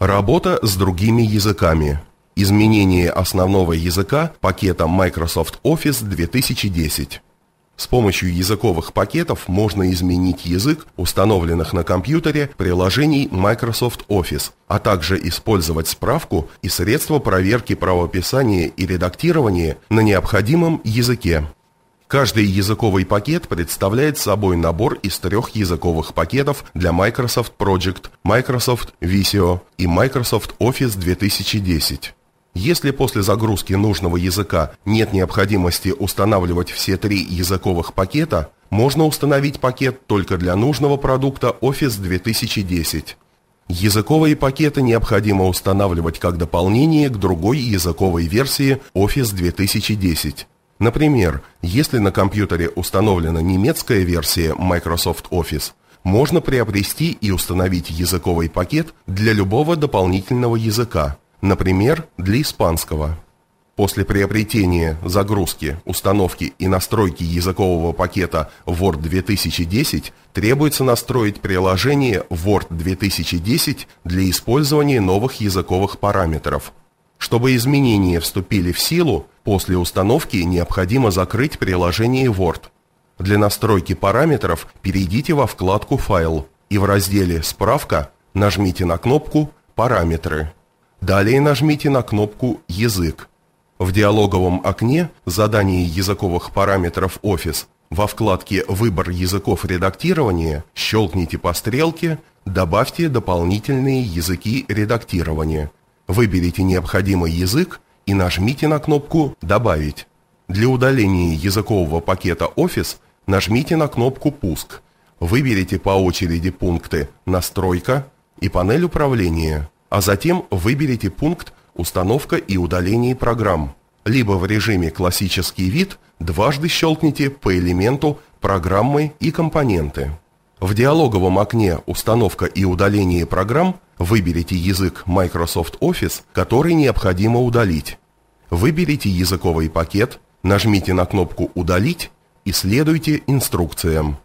Работа с другими языками. Изменение основного языка пакетом Microsoft Office 2010. С помощью языковых пакетов можно изменить язык установленных на компьютере приложений Microsoft Office, а также использовать справку и средства проверки правописания и редактирования на необходимом языке. Каждый языковый пакет представляет собой набор из трех языковых пакетов для Microsoft Project, Microsoft Visio и Microsoft Office 2010. Если после загрузки нужного языка нет необходимости устанавливать все три языковых пакета, можно установить пакет только для нужного продукта Office 2010. Языковые пакеты необходимо устанавливать как дополнение к другой языковой версии Office 2010. Например, если на компьютере установлена немецкая версия Microsoft Office, можно приобрести и установить языковый пакет для любого дополнительного языка, например, для испанского. После приобретения, загрузки, установки и настройки языкового пакета Word 2010 требуется настроить приложение Word 2010 для использования новых языковых параметров – чтобы изменения вступили в силу, после установки необходимо закрыть приложение Word. Для настройки параметров перейдите во вкладку «Файл» и в разделе «Справка» нажмите на кнопку «Параметры». Далее нажмите на кнопку «Язык». В диалоговом окне «Задание языковых параметров Office» во вкладке «Выбор языков редактирования» щелкните по стрелке «Добавьте дополнительные языки редактирования» Выберите необходимый язык и нажмите на кнопку «Добавить». Для удаления языкового пакета Office нажмите на кнопку «Пуск». Выберите по очереди пункты «Настройка» и «Панель управления», а затем выберите пункт «Установка и удаление программ». Либо в режиме «Классический вид» дважды щелкните по элементу «Программы и компоненты». В диалоговом окне «Установка и удаление программ» выберите язык Microsoft Office, который необходимо удалить. Выберите языковый пакет, нажмите на кнопку «Удалить» и следуйте инструкциям.